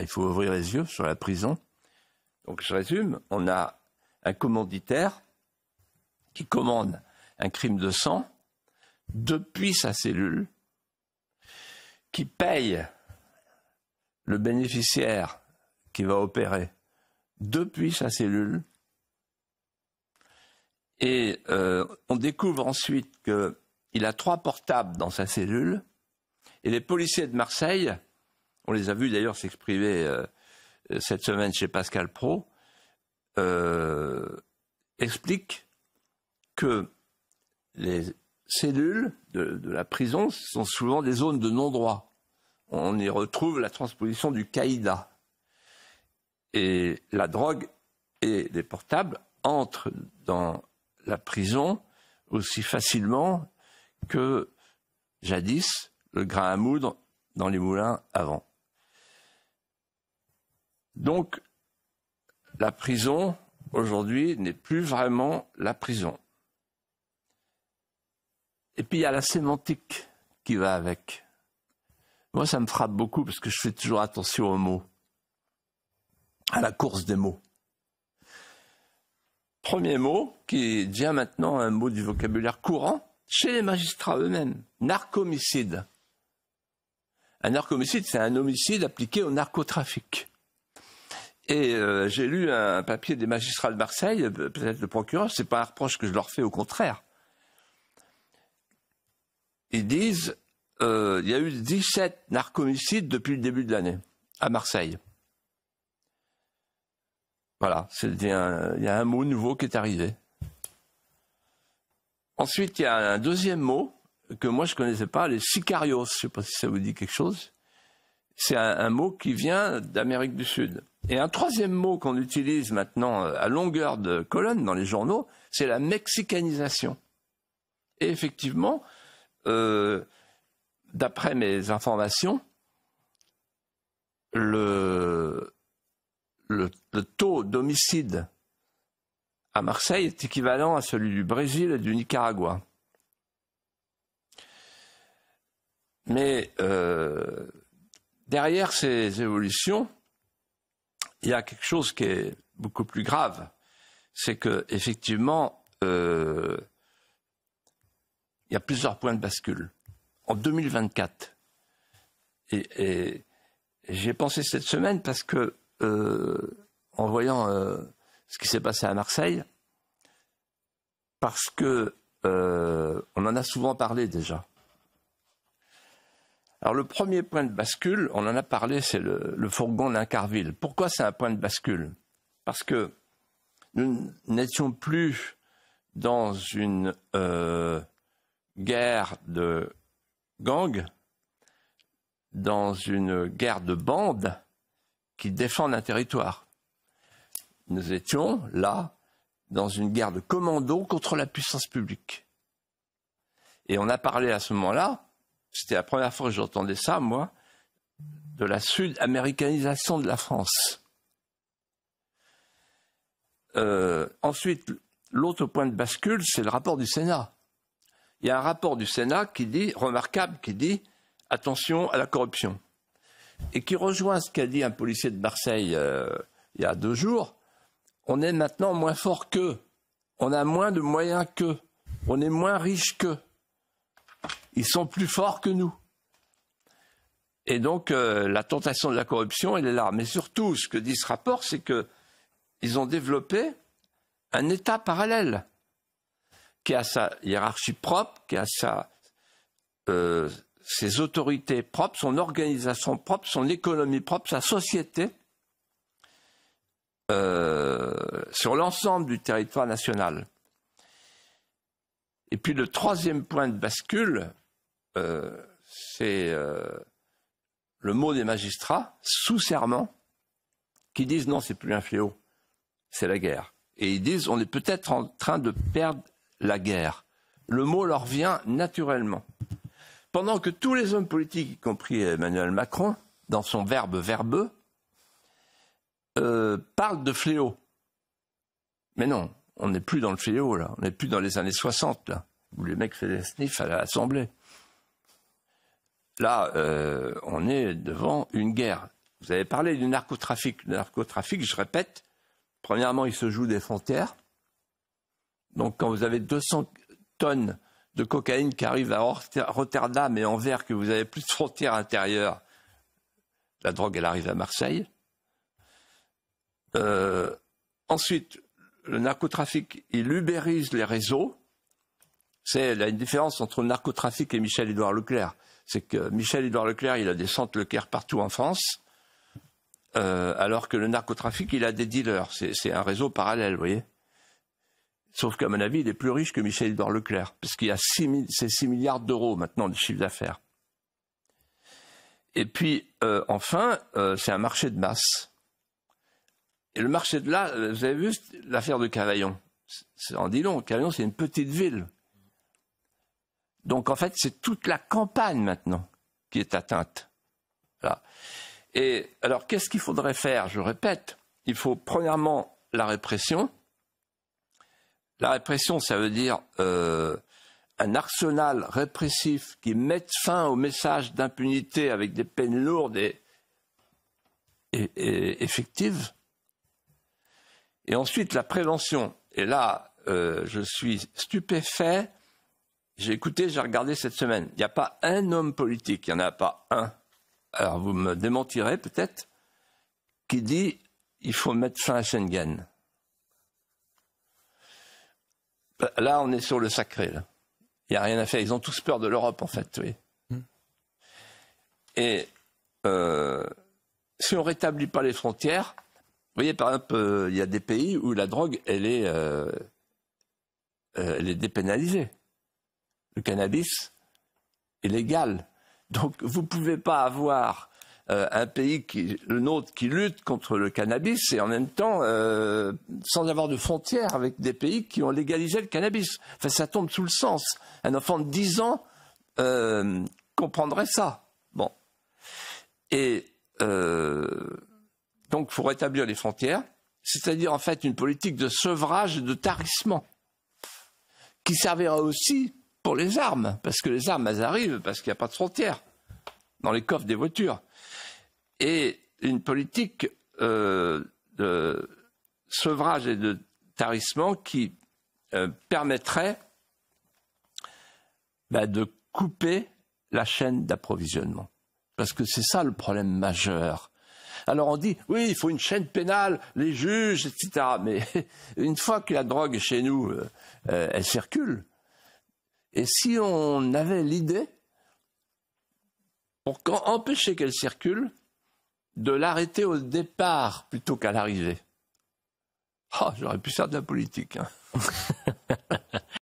il faut ouvrir les yeux sur la prison. Donc je résume, on a un commanditaire qui commande un crime de sang depuis sa cellule, qui paye le bénéficiaire qui va opérer depuis sa cellule. Et euh, on découvre ensuite qu'il a trois portables dans sa cellule. Et les policiers de Marseille on les a vus d'ailleurs s'exprimer euh, euh, cette semaine chez Pascal Pro. Euh, explique que les cellules de, de, la prison sont souvent des zones de non-droit. On y retrouve la transposition du caïda. Et la drogue et les portables entrent dans la prison aussi facilement que jadis le grain à moudre dans les moulins avant. Donc, la prison, aujourd'hui, n'est plus vraiment la prison. Et puis, il y a la sémantique qui va avec. Moi, ça me frappe beaucoup parce que je fais toujours attention aux mots, à la course des mots. Premier mot qui devient maintenant un mot du vocabulaire courant chez les magistrats eux-mêmes, narcomicide. Un narcomicide, c'est un homicide appliqué au narcotrafic. Et euh, j'ai lu un papier des magistrats de Marseille, euh, peut-être le procureur, c'est pas un reproche que je leur fais, au contraire. Ils disent euh, il y a eu 17 narcomicides depuis le début de l'année à Marseille. Voilà, il y, a un, mot nouveau qui est arrivé. Ensuite, il y a un deuxième mot que moi je ne connaissais pas, les sicarios. Je ne sais pas si ça vous dit quelque chose. C'est un mot qui vient d'Amérique du Sud. Et un troisième mot qu'on utilise maintenant euh, à longueur de colonne dans les journaux, c'est la mexicanisation. Et effectivement, euh, d'après mes informations, le, le, taux d'homicide à Marseille est équivalent à celui du Brésil et du Nicaragua. Mais euh, derrière ces évolutions, il y a quelque chose qui est beaucoup plus grave. C'est que, effectivement, euh, il y a plusieurs points de bascule. En 2024, et, j'ai pensé cette semaine parce que, euh, en voyant euh, ce qui s'est passé à Marseille, parce que on en a souvent parlé déjà. Alors le premier point de bascule, on en a parlé, c'est le, fourgon d'Incarville. Pourquoi c'est un point de bascule Parce que nous n'étions plus dans une euh, guerre de gangs, dans une guerre de bandes qui défendent un territoire. Nous étions là dans une guerre de commandos contre la puissance publique. Et on a parlé à ce moment-là c'était la première fois que j'entendais ça, moi, de la sud-américanisation de la France. Euh, ensuite, l'autre point de bascule, c'est le rapport du Sénat. Il y a un rapport du Sénat qui dit, remarquable, qui dit attention à la corruption. Et qui rejoint ce qu'a dit un policier de Marseille euh, il y a deux jours. On est maintenant moins fort qu'eux. On a moins de moyens qu'eux. On est moins riche qu'eux. Ils sont plus forts que nous. Et donc, euh, la tentation de la corruption, elle est là. Mais surtout, ce que dit ce rapport, c'est qu'ils ont développé un État parallèle qui a sa hiérarchie propre, qui a euh, ses autorités propres, son organisation propre, son économie propre, sa société euh, sur l'ensemble du territoire national puis le troisième point de bascule, euh, c'est euh, le mot des magistrats, sous serment, qui disent non, c'est plus un fléau, c'est la guerre. Et ils disent on est peut-être en train de perdre la guerre. Le mot leur vient naturellement. Pendant que tous les hommes politiques, y compris Emmanuel Macron, dans son verbe verbeux, euh, parlent de fléau. Mais non, on n'est plus dans le fléau, là. On n'est plus dans les années 60, là où les mecs faisaient sniffs à l'Assemblée. Là, euh, on est devant une guerre. Vous avez parlé du narcotrafic. Le narcotrafic, je répète, premièrement, il se joue des frontières. Donc quand vous avez 200 tonnes de cocaïne qui arrivent à Rotterdam et envers, que vous avez plus de frontières intérieures, la drogue, elle arrive à Marseille. Euh, ensuite, le narcotrafic, il ubérise les réseaux. C'est la différence entre le narcotrafic et Michel-Édouard Leclerc. C'est que Michel-Édouard Leclerc, il a des centres Leclerc partout en France, euh, alors que le narcotrafic, il a des dealers. C'est un réseau parallèle, vous voyez. Sauf qu'à mon avis, il est plus riche que Michel-Édouard Leclerc, parce qu'il a 6, milliards d'euros maintenant de chiffre d'affaires. Et puis, euh, enfin, euh, c'est un marché de masse. Et le marché de là, vous avez vu l'affaire de Cavaillon. C'est en dit long. Cavaillon, c'est une petite ville. Donc en fait, c'est toute la campagne maintenant qui est atteinte. Et alors, qu'est-ce qu'il faudrait faire Je répète, il faut premièrement la répression. La répression, ça veut dire euh, un arsenal répressif qui mette fin au message d'impunité avec des peines lourdes et, effectives. Et ensuite, la prévention. Et là, euh, je suis stupéfait j'ai écouté, j'ai regardé cette semaine. Il n'y a pas un homme politique, il n'y en a pas un. Alors vous me démentirez peut-être, qui dit il faut mettre fin à Schengen. Là, on est sur le sacré. Il n'y a rien à faire. Ils ont tous peur de l'Europe, en fait. Oui. Hmm. Et euh, si on ne rétablit pas les frontières, vous voyez, par exemple, euh, il y a des pays où la drogue, elle est, euh, elle est dépénalisée le cannabis est légal. Donc vous ne pouvez pas avoir euh, un pays, qui, le nôtre, qui lutte contre le cannabis et en même temps euh, sans avoir de frontières avec des pays qui ont légalisé le cannabis. Enfin, ça tombe sous le sens. Un enfant de 10 ans euh, comprendrait ça. Bon. Et donc, il faut rétablir les frontières, c'est-à-dire en fait une politique de sevrage et de tarissement qui servira aussi pour les armes, parce que les armes, elles arrivent, parce qu'il n'y a pas de frontières dans les coffres des voitures. Et une politique euh, de sevrage et de tarissement qui euh, permettrait bah, de couper la chaîne d'approvisionnement. Parce que c'est ça le problème majeur. Alors on dit, oui, il faut une chaîne pénale, les juges, etc. Mais une fois que la drogue chez nous, euh, elle circule, et si on avait l'idée, pour empêcher qu'elle circule, de l'arrêter au départ plutôt qu'à l'arrivée. Ah, j'aurais pu faire de la politique. Hein.